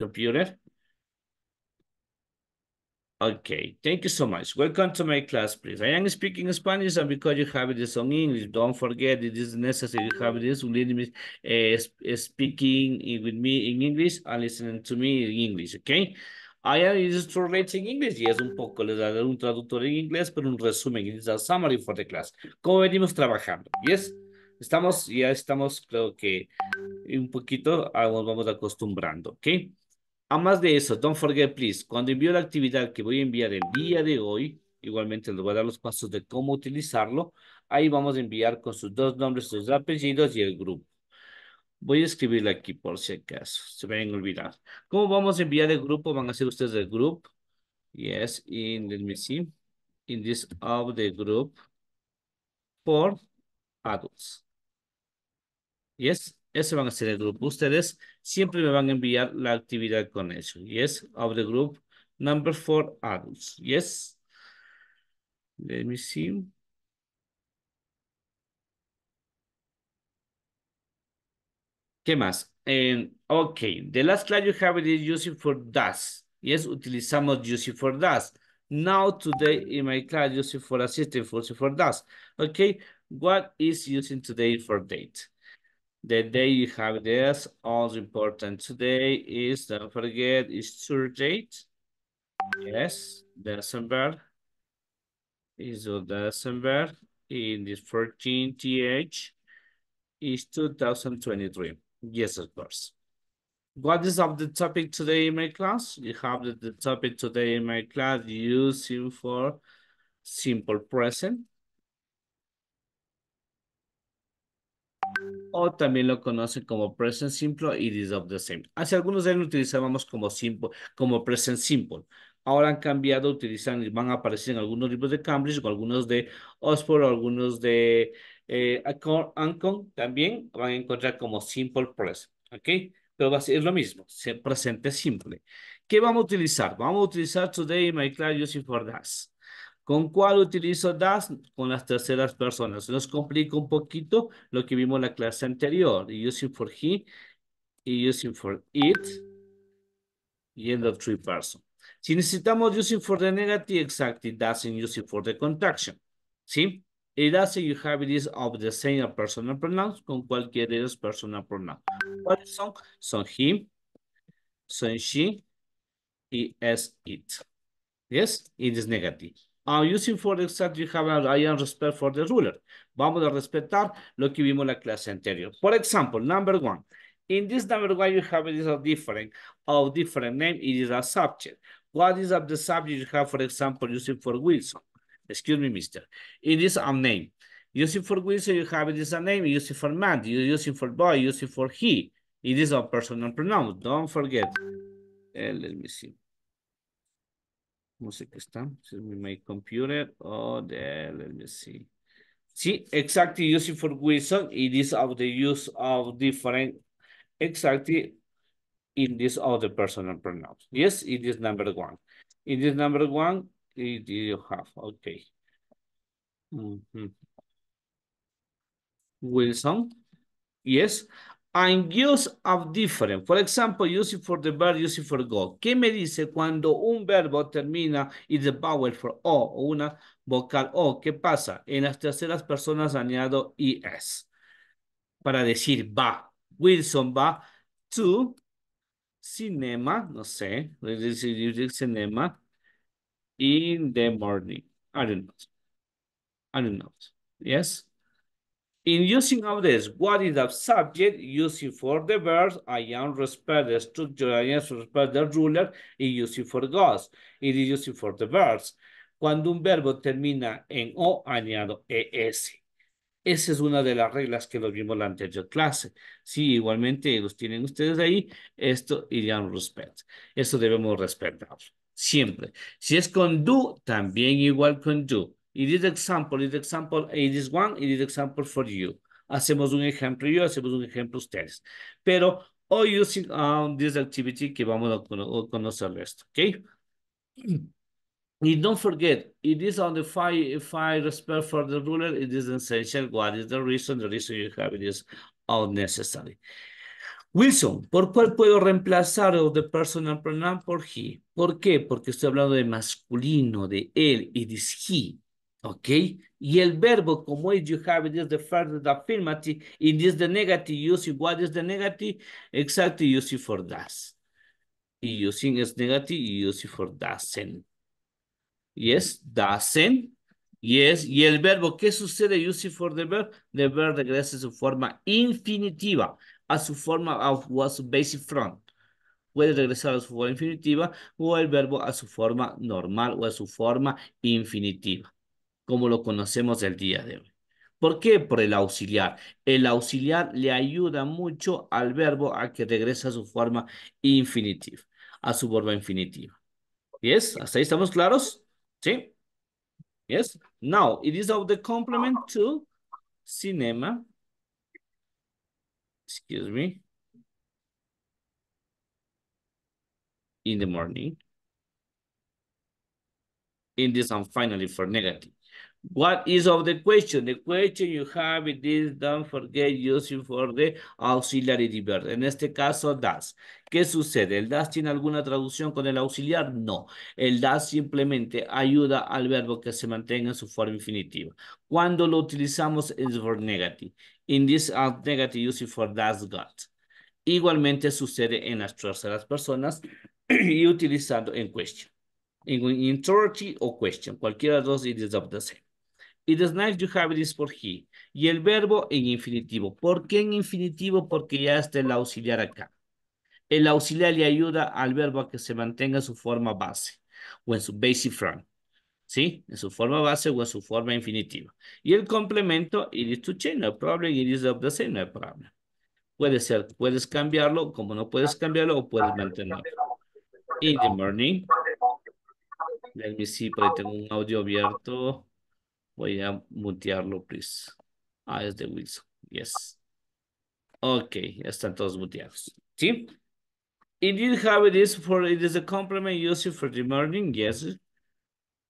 computer? Okay, thank you so much. Welcome to my class, please. I am speaking Spanish, and because you have this on English, don't forget it is necessary to have this with uh, speaking with me in English and listening to me in English, okay? I am translating English, yes, un poco, les daré un traductor en inglés, pero un resumen, it is a summary for the class. ¿Cómo venimos trabajando? Yes, estamos, ya estamos, creo que un poquito, nos vamos acostumbrando, okay? más de eso, don't forget, please, cuando envío la actividad que voy a enviar el día de hoy, igualmente les voy a dar los pasos de cómo utilizarlo, ahí vamos a enviar con sus dos nombres, sus apellidos y el grupo. Voy a escribirla aquí por si acaso, se me han olvidado. ¿Cómo vamos a enviar el grupo? Van a ser ustedes el grupo. Yes, in, let me see, in this of the group for adults. Yes, ese van a ser el grupo. Ustedes siempre me van a enviar la actividad con eso. Yes, of the group number four adults. Yes. Let me see. ¿Qué más? ok, the last slide you have is using for does. Yes, utilizamos using for das. Now today in my class using for assisting for, for does. Ok, what is using today for date? The day you have this, also important today is, don't forget, is tour date. Yes, December is December in the 14th th is 2023. Yes, of course. What is of the topic today in my class? You have the, the topic today in my class using for simple present. o también lo conocen como present simple y is of the same. Hace algunos años lo utilizábamos como, simple, como present simple. Ahora han cambiado, utilizan y van a aparecer en algunos libros de Cambridge, o algunos de Oxford, o algunos de eh, Ancon, también van a encontrar como simple present, ¿ok? Pero va a ser lo mismo, presente simple. ¿Qué vamos a utilizar? Vamos a utilizar today my class using for that. ¿Con cuál utilizo das? Con las terceras personas. Nos complica un poquito lo que vimos en la clase anterior. Using for he y using for it y en of three person. Si necesitamos using for the negative, exactly in using for the contraction. ¿Sí? It doesn't you have it is of the same personal pronouns con cualquier de los personal pronouns. ¿Cuáles son? Son he. son she, y es it. Yes, it is negative. I'm using for exact, you have a I am respect for the ruler. Vamos a respetar lo que vimos en la clase anterior. For example, number one. In this number one, you have this a different, of different name. It is a subject. What is the subject you have, for example, using for Wilson? Excuse me, mister. It is a name. Using for Wilson, you have it is a name. Using for man, using for boy, using for he. It is a personal pronoun. Don't forget. Uh, let me see music stamp. This is my computer. Oh, there, let me see. See, exactly using for Wilson, it is of the use of different, exactly in this other personal pronouns. Yes, it is number one. It is number one, it you have, okay. Mm -hmm. Wilson, yes. I use of different. For example, use it for the verb, use it for go. ¿Qué me dice cuando un verbo termina y the vowel for o o una vocal o? ¿Qué pasa? En las terceras personas añado es para decir va. Wilson va to cinema, no sé, cinema in the morning. I don't know. I don't know. Yes? In using of this, what is the subject using for the verbs? I am respect the structure, I am respect the ruler, y using for God, It is using for the verbs. Cuando un verbo termina en O, añado ES. Esa es una de las reglas que lo vimos en la anterior clase. Sí, igualmente los tienen ustedes ahí, esto irían respect. Eso debemos respetarlo, siempre. Si es con do, también igual con do. It is example, it is example, it is one, it is example for you. Hacemos un ejemplo yo, hacemos un ejemplo ustedes. Pero hoy using um, this activity que vamos a conocer esto, okay? And don't forget, it is on the five, five respect for the ruler, it is essential. What is the reason? The reason you have it is necessary. Wilson, ¿por cuál puedo reemplazar the personal pronoun por he? ¿Por qué? Porque estoy hablando de masculino, de él, it is he. Ok? Y el verbo, como es you have, it is the first affirmative, it is the negative using. What is the negative? Exactly using for does. Using is negative, using for doesn't. Yes, doesn't. Yes, y el verbo, ¿qué sucede using for the verb? The verb regresa a su forma infinitiva, a su forma, of was basic front puede regresar a su forma infinitiva o el verbo a su forma normal o a su forma infinitiva como lo conocemos el día de hoy. ¿Por qué? Por el auxiliar. El auxiliar le ayuda mucho al verbo a que regrese a su forma infinitiva, a su forma infinitiva. Yes, hasta ahí estamos claros? Sí. Yes. Now, it is of the complement to cinema. Excuse me. In the morning. In this and finally for negative. What is of the question? The question you have it is don't forget using for the auxiliary verb. En este caso, does. ¿Qué sucede? ¿El das tiene alguna traducción con el auxiliar? No. El das simplemente ayuda al verbo que se mantenga en su forma infinitiva. Cuando lo utilizamos es for negative. In this negative using for does got. Igualmente sucede en las terceras personas y utilizando en question. In interrogative o question. Cualquiera de los it is of the same. It is nice you have for he. Y el verbo en infinitivo. ¿Por qué en infinitivo? Porque ya está el auxiliar acá. El auxiliar le ayuda al verbo a que se mantenga su forma base o en su basic form. ¿Sí? En su forma base o en su forma infinitiva. Y el complemento, it is to change no problem, it is of the same no problem. Puede ser, puedes cambiarlo, como no puedes cambiarlo, o puedes mantenerlo. In the morning. Let me see, porque tengo un audio abierto. Voy a mutearlo, please. Ah, es de Wilson. Yes. Ok, están todos muteados. ¿Sí? It did have this for it is a compliment used for the morning. Yes.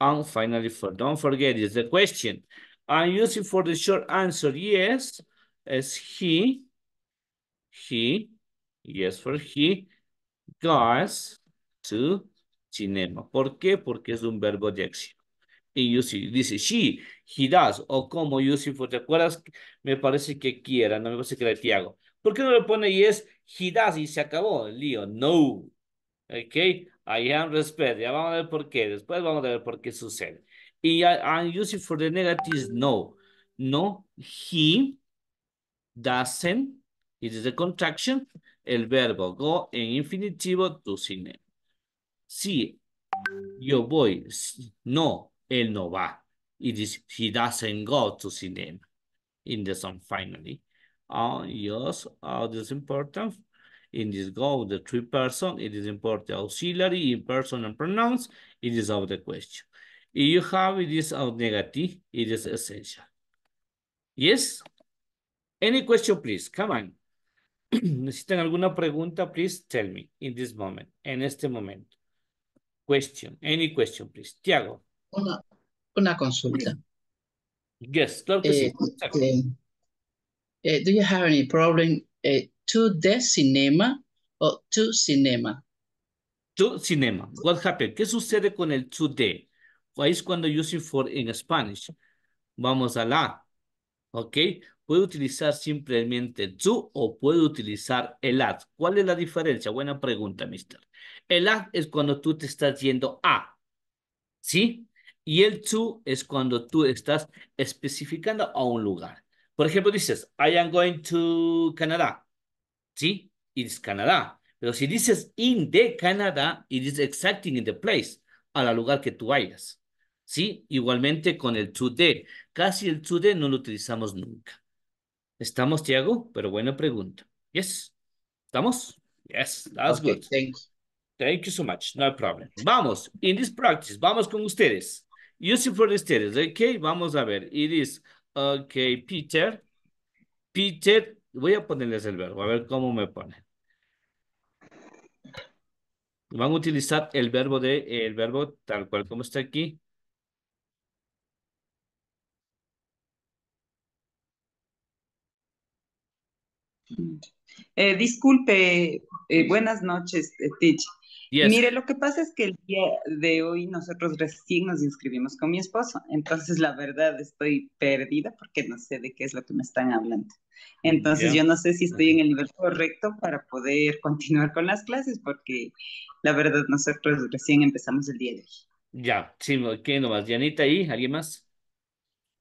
And finally, for don't forget It's the question. I'm using for the short answer. Yes, as he, he, yes for he, goes to cinema. ¿Por qué? Porque es un verbo de acción y Dice she, he does, o como using for. ¿Te acuerdas? Me parece que quiera, no me parece que era Tiago. ¿Por qué no le pone es he does y se acabó el lío? No. Ok, I am respect. Ya vamos a ver por qué. Después vamos a ver por qué sucede. Y I'm using for the negatives, no. No, he doesn't. It is a contraction. El verbo go en infinitivo to sin. Sí, yo voy. No, El no va. It is he doesn't go to cinema in the song finally. Uh, yes, uh, this is important. In this go, the three person, it is important auxiliary, in person and pronouns, it is out of the question. If you have it is out negative, it is essential. Yes? Any question, please, come on. ¿Necesitan alguna pregunta? Please tell me in this moment, en este momento. Question, any question, please. Tiago. Hola. una consulta. Yes, claro que sí. Eh, eh, eh, do you have any problem to the cinema o to cinema? To cinema. What happened? ¿Qué sucede con el to the? Ahí es cuando using for in Spanish. Vamos a la. ¿Ok? Puedo utilizar simplemente to o puedo utilizar el A. ¿Cuál es la diferencia? Buena pregunta, mister. El A es cuando tú te estás yendo a. ¿Sí? Y el to es cuando tú estás especificando a un lugar. Por ejemplo, dices, I am going to Canada, ¿Sí? It's Canadá. Pero si dices in the Canada, it is exacting in the place, a la lugar que tú vayas. ¿Sí? Igualmente con el to de. Casi el to de no lo utilizamos nunca. ¿Estamos, Tiago? Pero buena pregunta. Yes. ¿Estamos? Yes, that's good. Thank Thank you so much. No problem. Vamos, in this practice, vamos con ustedes. Use for the ok, vamos a ver. It is, ok, Peter. Peter, voy a ponerles el verbo, a ver cómo me pone. Van a utilizar el verbo de, el verbo tal cual como está aquí. Eh, disculpe, eh, buenas noches, eh, teacher. Mire, lo que pasa es que el día de hoy nosotros recién nos inscribimos con mi esposo, entonces la verdad estoy perdida porque no sé de qué es lo que me están hablando. Entonces yo no sé si estoy en el nivel correcto para poder continuar con las clases porque la verdad nosotros recién empezamos el día de hoy. Ya, sí, ¿qué nomás? Yanita ahí? alguien más.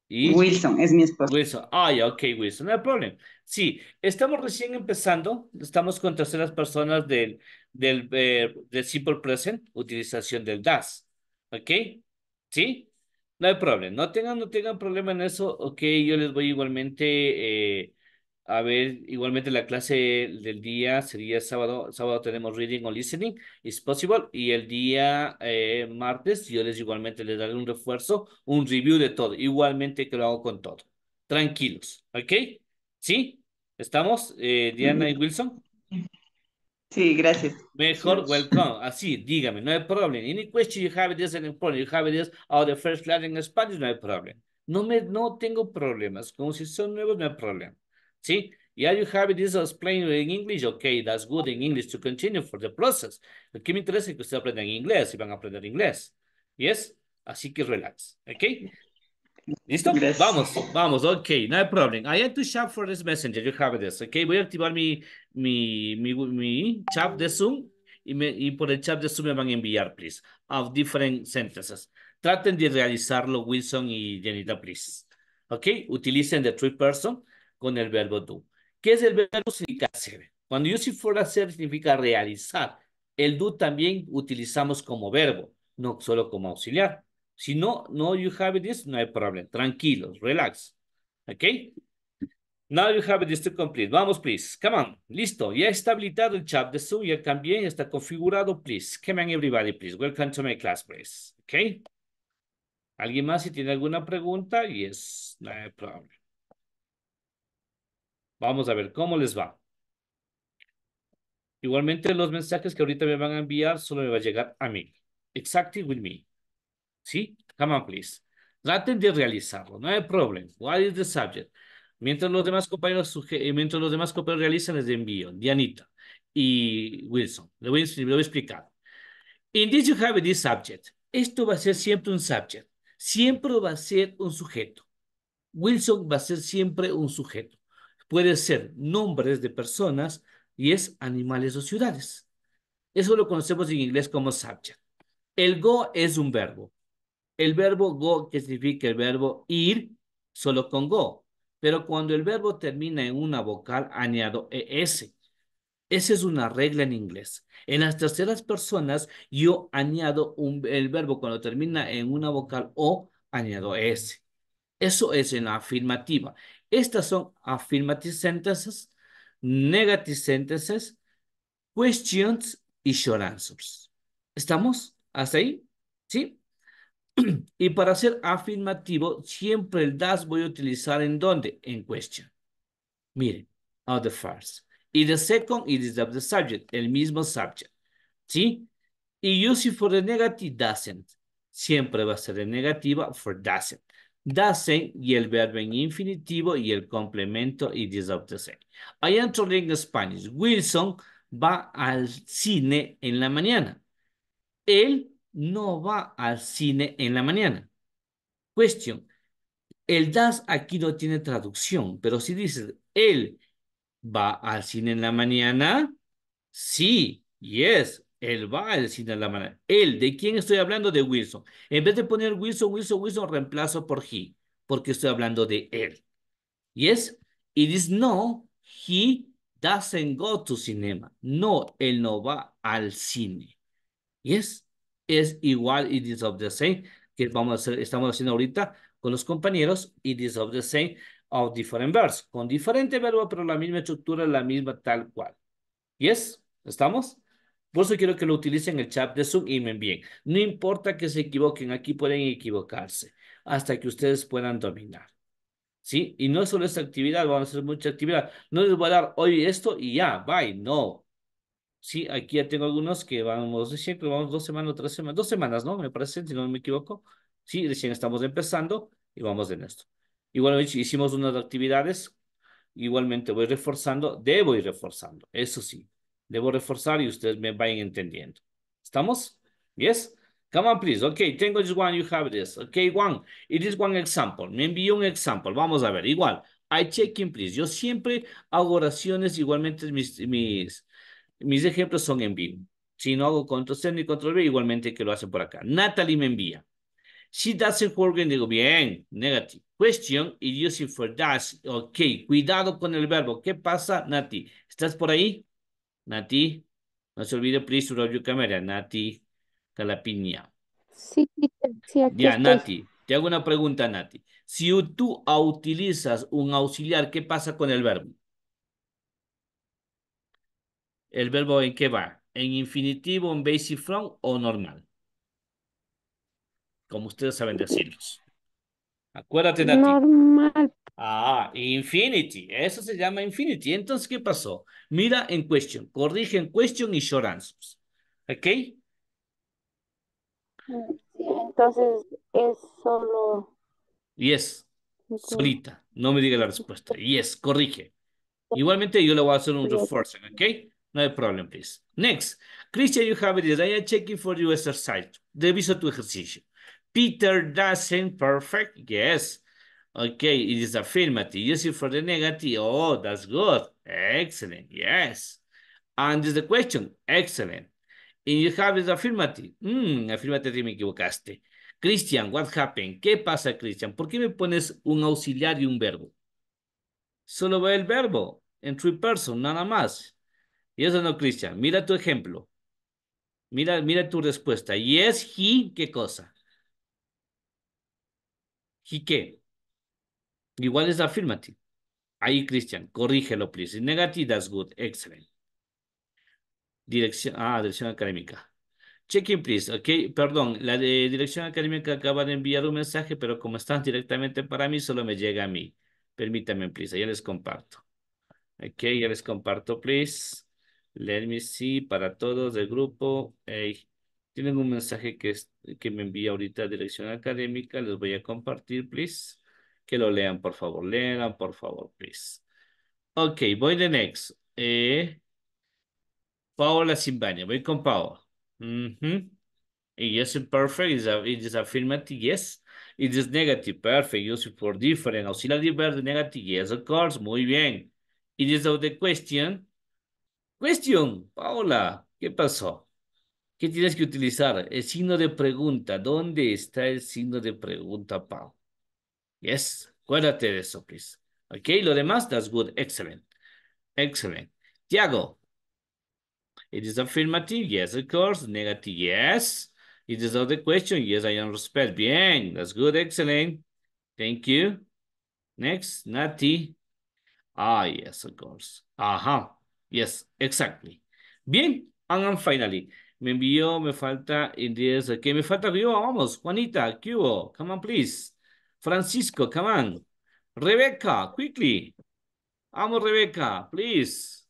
Wilson, es mi esposo. Wilson, ah, ya, ok, Wilson, no hay problema. Sí, estamos recién empezando, estamos con terceras personas del, eh, del, simple present, utilización del das, ¿ok? ¿Sí? No hay problema, no tengan, no tengan problema en eso, ok, yo les voy igualmente eh, a ver, igualmente la clase del día sería sábado. Sábado tenemos reading o listening, is possible. Y el día eh, martes yo les igualmente les daré un refuerzo, un review de todo. Igualmente que lo hago con todo. Tranquilos, ¿ok? ¿Sí? ¿Estamos, eh, Diana y Wilson? Sí, gracias. Mejor welcome. Así, dígame, no hay problema. Any question you have important, you have is the first class in Spanish, no hay problema. No, me, no tengo problemas. Como si son nuevos, no hay problema. See, yeah, you have it is explained in English. Okay, that's good in English to continue for the process. ¿Qué me interesa que aprenda en inglés y van a aprender inglés. Yes, así que relax. Okay. ¿Listo? Yes. Vamos, vamos, ok, no hay problem. I have to chat for this messenger, you have this, ok. Voy a activar mi, mi, mi, mi chat de Zoom y, me, y por el chat de Zoom me van a enviar, please, of different sentences. Traten de realizarlo, Wilson y Janita, please. Ok, utilicen the three person con el verbo do. ¿Qué es el verbo? Significa hacer. Cuando yo si fuera hacer significa realizar. El do también utilizamos como verbo, no solo como auxiliar. Si no, no you have this, no hay problema. Tranquilos, relax. ¿Ok? Now you have this to complete. Vamos, please. Come on. Listo. Ya está habilitado el chat de Zoom. Ya también está configurado. Please. Come on, everybody, please. Welcome to my class, please. ¿Ok? ¿Alguien más si tiene alguna pregunta? y es no hay problema. Vamos a ver cómo les va. Igualmente los mensajes que ahorita me van a enviar solo me va a llegar a mí. Exactly with me. ¿Sí? Come on, please. Traten de realizarlo. No hay problema. What is the subject? Mientras los demás compañeros, eh, mientras demás compañeros realizan, les envío. Dianita y Wilson. Le voy, voy a explicar. In this you have this subject. Esto va a ser siempre un subject. Siempre va a ser un sujeto. Wilson va a ser siempre un sujeto. Puede ser nombres de personas y es animales o ciudades. Eso lo conocemos en inglés como subject. El go es un verbo. El verbo go, que significa el verbo ir, solo con go. Pero cuando el verbo termina en una vocal, añado es. Esa es una regla en inglés. En las terceras personas, yo añado un, el verbo cuando termina en una vocal o, añado s. Eso es en la afirmativa. Estas son affirmative sentences, negative sentences, questions y short answers. ¿Estamos hasta ahí? ¿Sí? Y para ser afirmativo, siempre el das voy a utilizar en dónde? En question. Miren, of the first. Y the second, is of the subject, el mismo subject. ¿Sí? Y it for the negative, doesn't. Siempre va a ser negativa for doesn't dase y el verbo en infinitivo y el complemento y is I am Spanish. Wilson va al cine en la mañana. Él no va al cine en la mañana. Question. El das aquí no tiene traducción, pero si dices él va al cine en la mañana, sí, yes, él va al cine de la manera. Él, ¿de quién estoy hablando? De Wilson. En vez de poner Wilson, Wilson, Wilson, reemplazo por he, porque estoy hablando de él. Yes, it is no, he doesn't go to cinema. No, él no va al cine. Yes, es igual, it is of the same, que vamos a hacer, estamos haciendo ahorita con los compañeros, it is of the same, of different verbs, con diferente verbo, pero la misma estructura, la misma tal cual. Yes, ¿estamos? Por eso quiero que lo utilicen el chat de Zoom y me envíen. No importa que se equivoquen, aquí pueden equivocarse hasta que ustedes puedan dominar. ¿Sí? Y no solo esta actividad, vamos a hacer mucha actividad. No les voy a dar hoy esto y ya, bye, no. Sí, aquí ya tengo algunos que vamos recién, vamos dos semanas, tres semanas, dos semanas, ¿no? Me parece, si no me equivoco. Sí, recién estamos empezando y vamos en esto. Igualmente hicimos unas actividades, igualmente voy reforzando, debo ir reforzando, eso sí, debo reforzar y ustedes me vayan entendiendo. ¿Estamos? Yes? Come on, please. Okay, tengo this one, you have this. Okay, one. It is one example. Me envió un example. Vamos a ver, igual. I check in, please. Yo siempre hago oraciones, igualmente mis, mis, ejemplos son en vivo. Si no hago control C ni control B, igualmente que lo hacen por acá. Natalie me envía. She doesn't work in, digo, bien, negative. Question is using for does. Ok, cuidado con el verbo. ¿Qué pasa, Nati? ¿Estás por ahí? Nati, no se olvide, please, roll your camera. Nati Calapiña. Sí, sí, Ya, Nati, te hago una pregunta, Nati. Si tú utilizas un auxiliar, ¿qué pasa con el verbo? ¿El verbo en qué va? ¿En infinitivo, en basic from o normal? Como ustedes saben decirlos. Acuérdate, Nati. Normal, Ah, Infinity. Eso se llama Infinity. Entonces, ¿qué pasó? Mira en question, corrige en question y short answers. ¿Ok? Entonces, es solo... Yes, solita. No me diga la respuesta. Yes, corrige. Igualmente, yo le voy a hacer un refuerzo. ¿ok? No hay problema, please. Next. Christian, you have it. I am checking for your exercise. Deviso tu ejercicio. Peter doesn't perfect. Yes. Okay, it is affirmative. Use it for the negative. Oh, that's good. Excellent. Yes. And is the question. Excellent. And you have is affirmative. Mm, affirmative me equivocaste. Christian, what happened? ¿Qué pasa, Christian? ¿Por qué me pones un auxiliar y un verbo? Solo ve el verbo en three person, nada más. Y eso no, Christian. Mira tu ejemplo. Mira, mira tu respuesta. Yes, he, ¿qué cosa? ¿He qué? Igual es afirmativo. Ahí, Cristian, corrígelo, please. Negative, that's good. Excellent. Dirección, ah, dirección académica. Checking, please. Ok, perdón. La de dirección académica acaba de enviar un mensaje, pero como están directamente para mí, solo me llega a mí. Permítanme, please. Ya les comparto. Ok, ya les comparto, please. Let me see para todos del grupo. Hey, tienen un mensaje que, es, que me envía ahorita dirección académica. Les voy a compartir, please que lo lean, por favor. Lean, por favor, please. Ok, voy de next. Eh, Paola Simbaña. Voy con Paola. Mm -hmm. Yes, imperfect. Is a, it is affirmative. Yes. It is negative. Perfect. it for different. Auxiliary verb negative. Yes, of course. Muy bien. It is out the question. Question. Paola, ¿qué pasó? ¿Qué tienes que utilizar? El signo de pregunta. ¿Dónde está el signo de pregunta, Paola? Yes, acuérdate de eso, please. Okay, lo demás, that's good. Excellent. Excellent. Tiago. It is affirmative. Yes, of course. Negative. Yes. It is not the question. Yes, I am respect. Bien. That's good. Excellent. Thank you. Next, Nati. Ah, yes, of course. Ajá. Yes, exactly. Bien. And then finally, me envió, me falta, in this, okay, me falta yo, almost Juanita, ¿qué Come on, please. Francisco, come on. Rebecca, quickly. Vamos, Rebecca, please.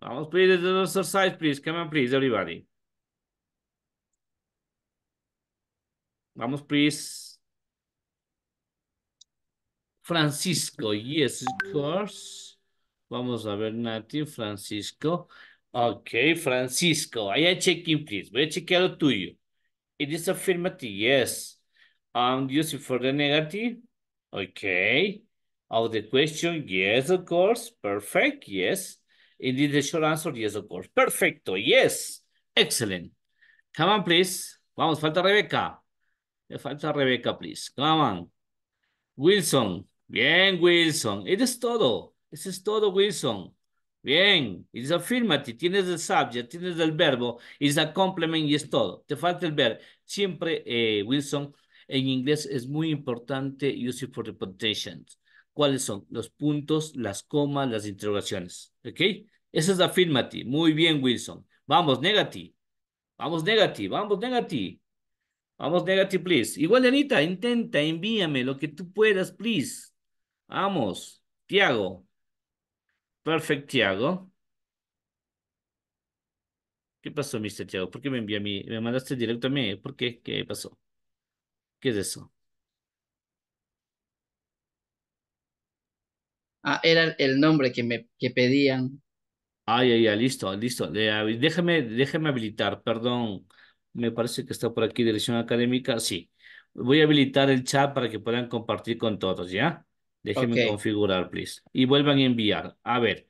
Vamos, please, the please. Come on, please, everybody. Vamos, please. Francisco, yes, of course. Vamos a ver, Nati, Francisco. Ok, Francisco, I am checking, please. Voy a chequear lo tuyo. It is affirmative, yes. I'm using for the negative. Okay. Of the question, yes, of course. Perfect, yes. Indeed, the short answer, yes, of course. Perfecto, yes. Excellent. Come on, please. Vamos, falta Rebeca. Le falta Rebeca, please. Come on. Wilson. Bien, Wilson. It todo. Eso es todo, Wilson. Bien. It is Tienes el subject, tienes el verbo. Es a complement y es todo. Te falta el verbo. Siempre, eh, Wilson, en inglés es muy importante it for reputations. ¿Cuáles son? Los puntos, las comas, las interrogaciones. ¿Ok? Esa es affirmative. Muy bien, Wilson. Vamos, negative. Vamos, negativo. Vamos, negative. Vamos, negative, please. Igual, Anita, intenta, envíame lo que tú puedas, please. Vamos, Tiago. Perfect, Tiago. ¿Qué pasó, Mr. Tiago? ¿Por qué me envía a mí? ¿Me mandaste directo a mí? ¿Por qué? ¿Qué pasó? ¿Qué es eso? Ah, era el nombre que me que pedían. Ah, ya, ya, listo, listo. Ah, déjame, déjame habilitar, perdón. Me parece que está por aquí, dirección académica. Sí. Voy a habilitar el chat para que puedan compartir con todos, ¿ya? Déjenme configurar, please. Y vuelvan a enviar. A ver,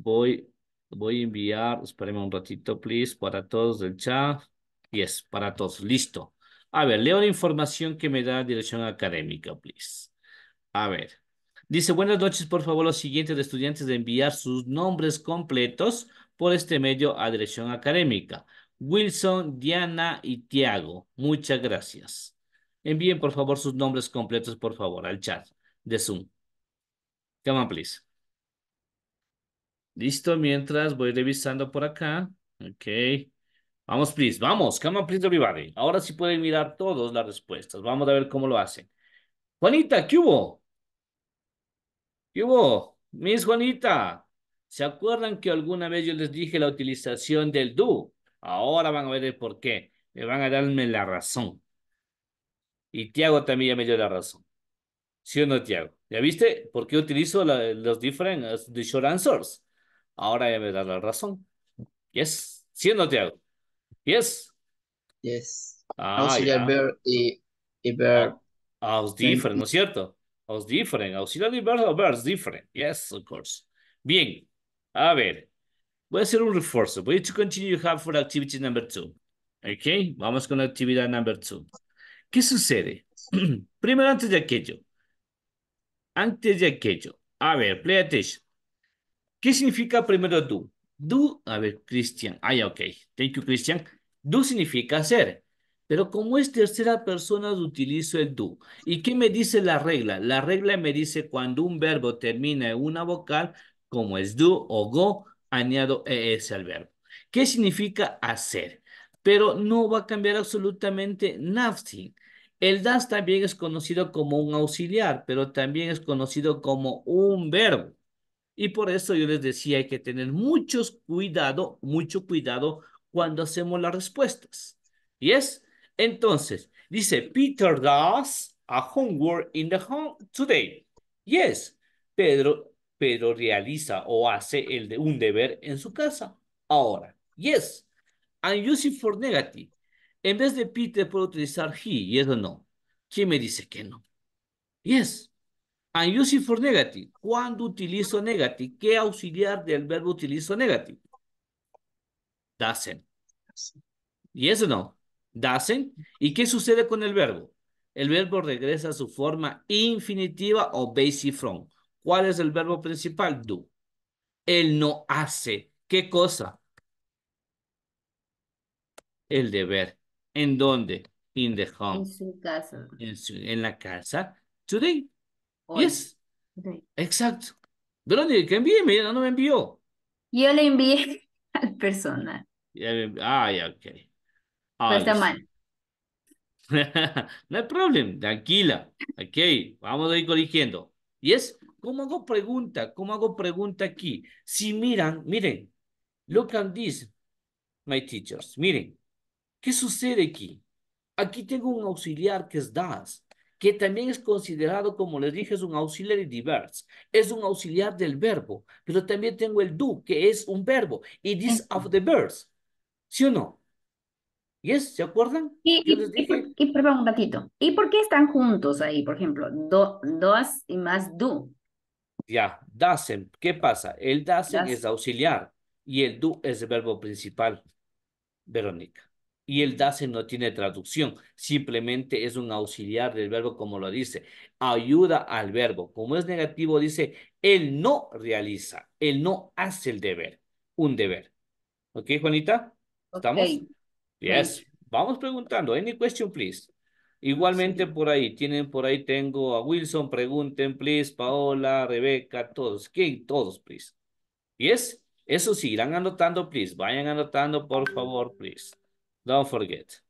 voy, voy a enviar, espérenme un ratito, please, para todos del chat. Yes, para todos. Listo. A ver, leo la información que me da dirección académica, please. A ver. Dice, buenas noches, por favor, los siguientes estudiantes de enviar sus nombres completos por este medio a dirección académica. Wilson, Diana y Tiago. Muchas gracias. Envíen, por favor, sus nombres completos, por favor, al chat de Zoom. Come on, please. Listo, mientras voy revisando por acá. Ok. Vamos, please, vamos, come on, please, everybody. Ahora sí pueden mirar todos las respuestas. Vamos a ver cómo lo hacen. Juanita, ¿qué hubo? ¿Qué hubo? Miss Juanita, ¿se acuerdan que alguna vez yo les dije la utilización del do? Ahora van a ver el por qué. Me van a darme la razón. Y Tiago también ya me dio la razón. ¿Sí o no, Tiago? ¿Ya viste por qué utilizo los different, uh, short answers? Ahora ya me da la razón. Yes. ¿Sí o no, Tiago? Yes. Yes. Ah, auxiliar verb y, y verb. different, ¿no es cierto? House different. Auxiliary verb o different. Yes, of course. Bien. A ver. Voy a hacer un refuerzo. Voy a continuar have for activity number two. Ok. Vamos con la actividad number two. ¿Qué sucede? Primero antes de aquello. Antes de aquello. A ver, play attention. ¿Qué significa primero tú? Do, a ver, Christian. Ah, ya, ok. Thank you, Christian. Do significa hacer. Pero como es tercera persona, utilizo el do. ¿Y qué me dice la regla? La regla me dice cuando un verbo termina en una vocal, como es do o go, añado es al verbo. ¿Qué significa hacer? Pero no va a cambiar absolutamente nothing. El das también es conocido como un auxiliar, pero también es conocido como un verbo. Y por eso yo les decía, hay que tener mucho cuidado, mucho cuidado cuando hacemos las respuestas. ¿Y es? Entonces, dice, Peter does a homework in the home today. Yes, Pedro, realiza o hace el un deber en su casa. Ahora, yes, I'm using for negative. En vez de Peter puedo utilizar he, yes eso no. ¿Quién me dice que no? Yes, And use for negative. ¿Cuándo utilizo negative? ¿Qué auxiliar del verbo utilizo negative? Doesn't. Yes or no? Doesn't. ¿Y qué sucede con el verbo? El verbo regresa a su forma infinitiva o basic from. ¿Cuál es el verbo principal? Do. Él no hace. ¿Qué cosa? El deber. ¿En dónde? In the home. En su casa. en la casa. Today. Hoy. Yes. Okay. Exacto. Verónica, envíeme, no me envió. Yo le envié al persona. Ah, ya, ok. está mal. no hay problema, tranquila. Ok, vamos a ir corrigiendo. ¿Y es? ¿Cómo hago pregunta? ¿Cómo hago pregunta aquí? Si miran, miren, look at this, my teachers. Miren, ¿qué sucede aquí? Aquí tengo un auxiliar que es das que también es considerado, como les dije, es un auxiliary diverse. es un auxiliar del verbo, pero también tengo el do, que es un verbo, y this of the verbs, ¿sí o no? Yes, ¿Se acuerdan? Y, prueba un ratito. ¿Y por qué están juntos ahí, por ejemplo? Do, dos y más do. Ya, yeah, ¿Qué pasa? El doesn't, es auxiliar y el do es el verbo principal, Verónica y el dase no tiene traducción, simplemente es un auxiliar del verbo como lo dice, ayuda al verbo. Como es negativo, dice, él no realiza, él no hace el deber, un deber. ¿Ok, Juanita? ¿Estamos? Yes. Vamos preguntando. Any question, please. Igualmente por ahí, tienen por ahí, tengo a Wilson, pregunten, please, Paola, Rebeca, todos, ¿quién? Todos, please. Yes, eso sí, irán anotando, please, vayan anotando, por favor, please. Don't forget.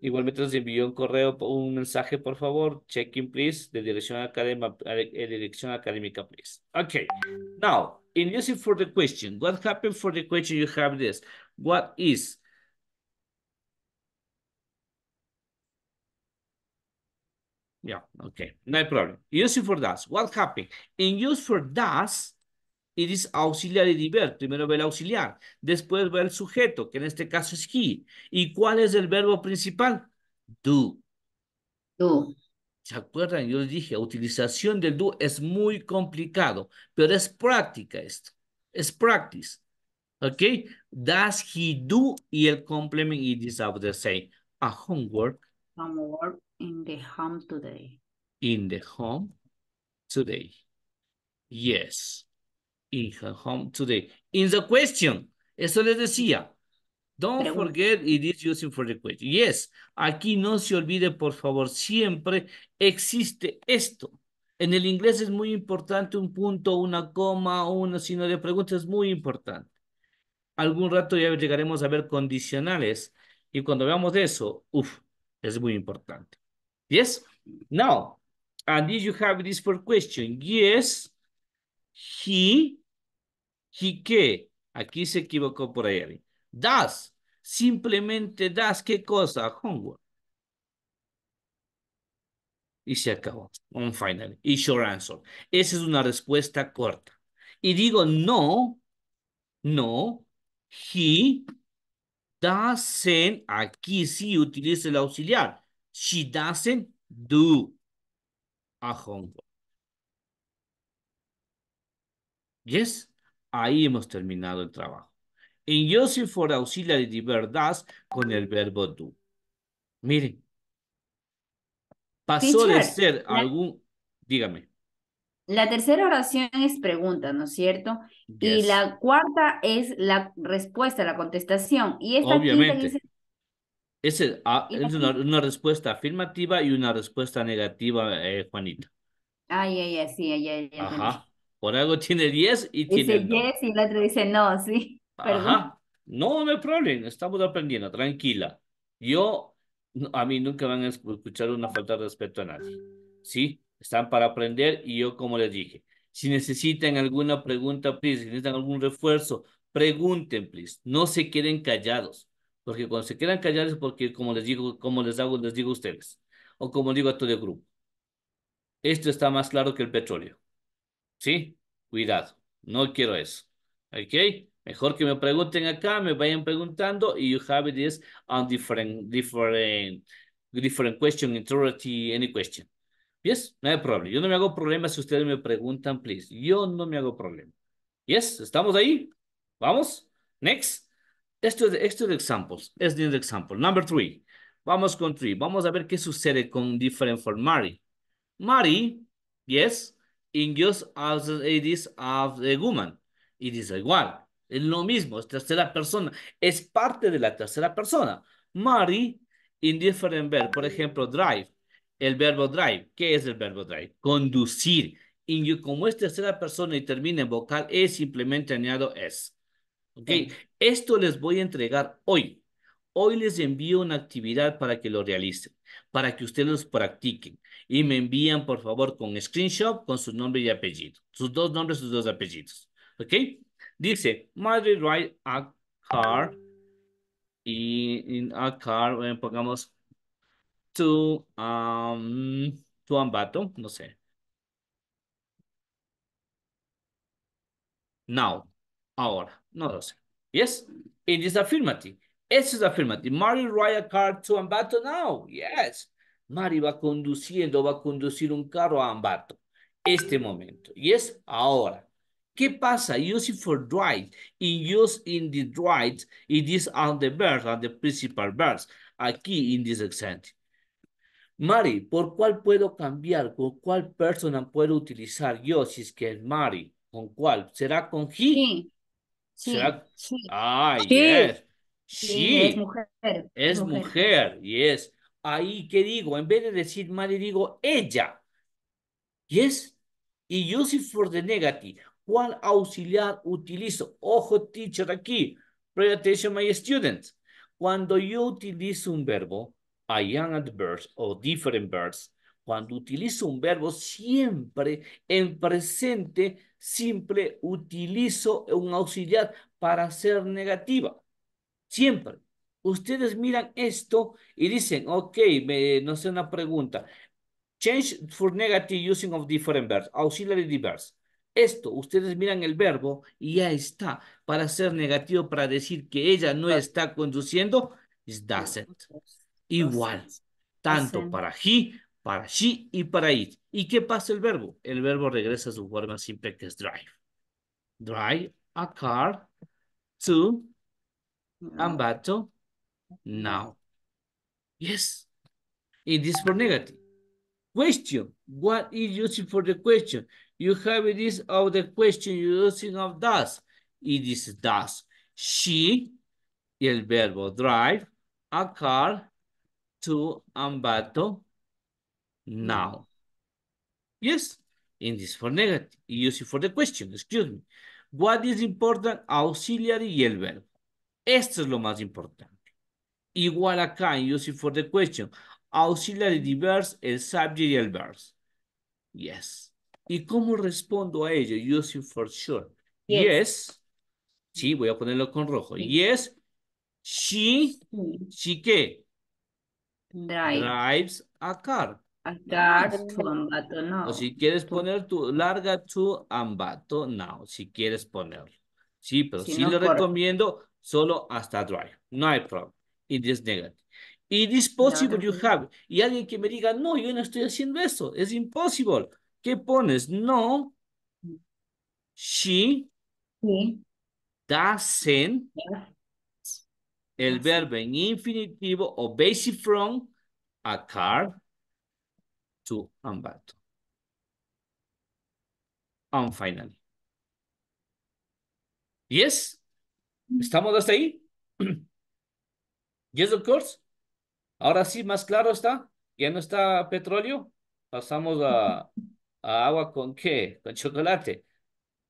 Igualmente nos envió un correo, un mensaje, por favor. Checking, please, the direction, academic, eh, eh, direction academica, please. Okay. Now, in using for the question, what happened for the question? You have this. What is? Yeah, okay. No problem. Using for does. What happened? In use for does, it is auxiliar y verb. Primero ve el auxiliar, después ve el sujeto, que en este caso es he. ¿Y cuál es el verbo principal? Do. Do. ¿Se acuerdan? Yo les dije, utilización del do es muy complicado, pero es práctica esto. Es practice. ¿Ok? Does he do? Y el complement it is of the same. A homework. Homework in the home today. In the home today. Yes in home today. In the question, eso les decía. Don't forget it is using for the question. Yes, aquí no se olvide, por favor, siempre existe esto. En el inglés es muy importante un punto, una coma, una signo de pregunta, es muy importante. Algún rato ya llegaremos a ver condicionales y cuando veamos eso, uff, es muy importante. Yes? Now, and did you have this for question? Yes, he He que, aquí se equivocó por ahí. Does. simplemente das qué cosa, homework. Y se acabó. On final. Y your answer. Esa es una respuesta corta. Y digo no, no, he doesn't, aquí sí utiliza el auxiliar. She doesn't do a homework. Yes? Ahí hemos terminado el trabajo. En using for auxiliary de verdad con el verbo tú. Miren. Pasó de ser algún... Dígame. La tercera oración es pregunta, ¿no es cierto? Y la cuarta es la respuesta, la contestación. Y Obviamente. Es, ah, una, respuesta afirmativa y una respuesta negativa, eh, Juanita. Ay, ay, ay, sí, ay, ay. Ajá. Por algo tiene 10 y tiene. Dice 10 y el otro dice no, sí. Ajá. No, no hay problema. Estamos aprendiendo, tranquila. Yo, a mí nunca van a escuchar una falta de respeto a nadie. ¿Sí? Están para aprender y yo, como les dije, si necesitan alguna pregunta, please, si necesitan algún refuerzo, pregunten, please. No se queden callados. Porque cuando se quedan callados, porque como les digo, como les hago, les digo a ustedes. O como digo a todo el grupo. Esto está más claro que el petróleo. ¿Sí? Cuidado, no quiero eso. ¿Ok? Mejor que me pregunten acá, me vayan preguntando y you have this on different, different, different question, authority, any question. Yes, no hay problema. Yo no me hago problema si ustedes me preguntan, please. Yo no me hago problema. Yes, estamos ahí. Vamos. Next. Esto es, esto es examples. Es de example. Number three. Vamos con three. Vamos a ver qué sucede con different for Mary. Mary, yes, in just as it is of the woman. It is igual. Es lo mismo, es tercera persona. Es parte de la tercera persona. Mary in different verb. Por ejemplo, drive. El verbo drive. ¿Qué es el verbo drive? Conducir. In you, como es tercera persona y termina en vocal es simplemente añado es. Okay. Esto les voy a entregar hoy. Hoy les envío una actividad para que lo realicen, para que ustedes los practiquen y me envían, por favor, con screenshot, con su nombre y apellido. Sus dos nombres, sus dos apellidos. ¿Ok? Dice, Madre ride a car. Y in a car, bueno, eh, pongamos to, um, to Ambato, no sé. Now, ahora, no lo sé. Yes, it is affirmative. Eso es affirmative. Mario ride a car to Ambato now. Yes. Mari va conduciendo, va a conducir un carro a Ambato. Este momento. Y es ahora. ¿Qué pasa? Use it for drive. In use in the drive it is on the verse, on the principal verse, Aquí, in this example. Mari, ¿por cuál puedo cambiar? ¿Con cuál persona puedo utilizar yo si es que es Mari? ¿Con cuál? ¿Será con he? Sí. Ah, yes. Sí, es mujer. Es mujer. mujer. yes ahí, ¿qué digo? En vez de decir madre digo ella. Yes. Y use it for the negative. ¿Cuál auxiliar utilizo? Ojo, teacher, aquí. Pay attention, my students. Cuando yo utilizo un verbo, I am adverse, or different verbs, cuando utilizo un verbo siempre en presente siempre utilizo un auxiliar para ser negativa. Siempre ustedes miran esto y dicen, ok, me, no sé una pregunta. Change for negative using of different verbs, auxiliary diverse. Esto, ustedes miran el verbo y ya está. Para ser negativo, para decir que ella no está conduciendo, it doesn't. Igual. Tanto para he, para she y para it. ¿Y qué pasa el verbo? El verbo regresa a su forma simple que es drive. Drive a car to Ambato. now. Yes, it is for negative. Question, what is using for the question? You have it is of the question you're using of does. It is does. She, el verbo drive, a car to Ambato now. Yes, in this for negative, using for the question, excuse me. What is important? Auxiliary y el verbo. Esto es lo más importante. igual acá use it for the question. Auxiliary diverse el subject y el Yes. ¿Y cómo respondo a ello? Using for sure. Yes. Sí, voy a ponerlo con rojo. Yes. She. She que Drives a car. A car O si quieres poner tu larga to Ambato now. Si quieres ponerlo. Sí, pero sí lo recomiendo solo hasta drive. No hay problema. It is negative. It is possible you have. Y alguien que me diga, no, yo no estoy haciendo eso. Es impossible. ¿Qué pones? No. She sí. doesn't. El verbo en infinitivo o basic from a car to Ambato. And finally. Yes? Mm. ¿Estamos hasta ahí? Yes, of course. Ahora sí, más claro está. Ya no está petróleo. Pasamos a, agua con qué? Con chocolate.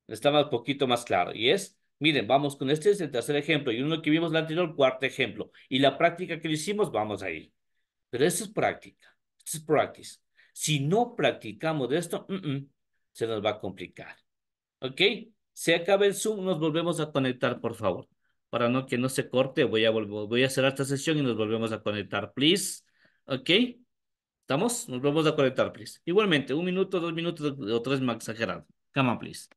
Estaba un poquito más claro. Y es, miren, vamos con este, es el tercer ejemplo. Y uno que vimos el anterior, cuarto ejemplo. Y la práctica que le hicimos, vamos ahí. Pero esto es práctica. Esto es practice. Si no practicamos de esto, mm, mm, se nos va a complicar. ¿Ok? Se acaba el Zoom, nos volvemos a conectar, por favor. Para no que no se corte, voy a, voy a cerrar esta sesión y nos volvemos a conectar, please. ¿Ok? ¿Estamos? Nos volvemos a conectar, please. Igualmente, un minuto, dos minutos o tres más exagerado. Come on, please.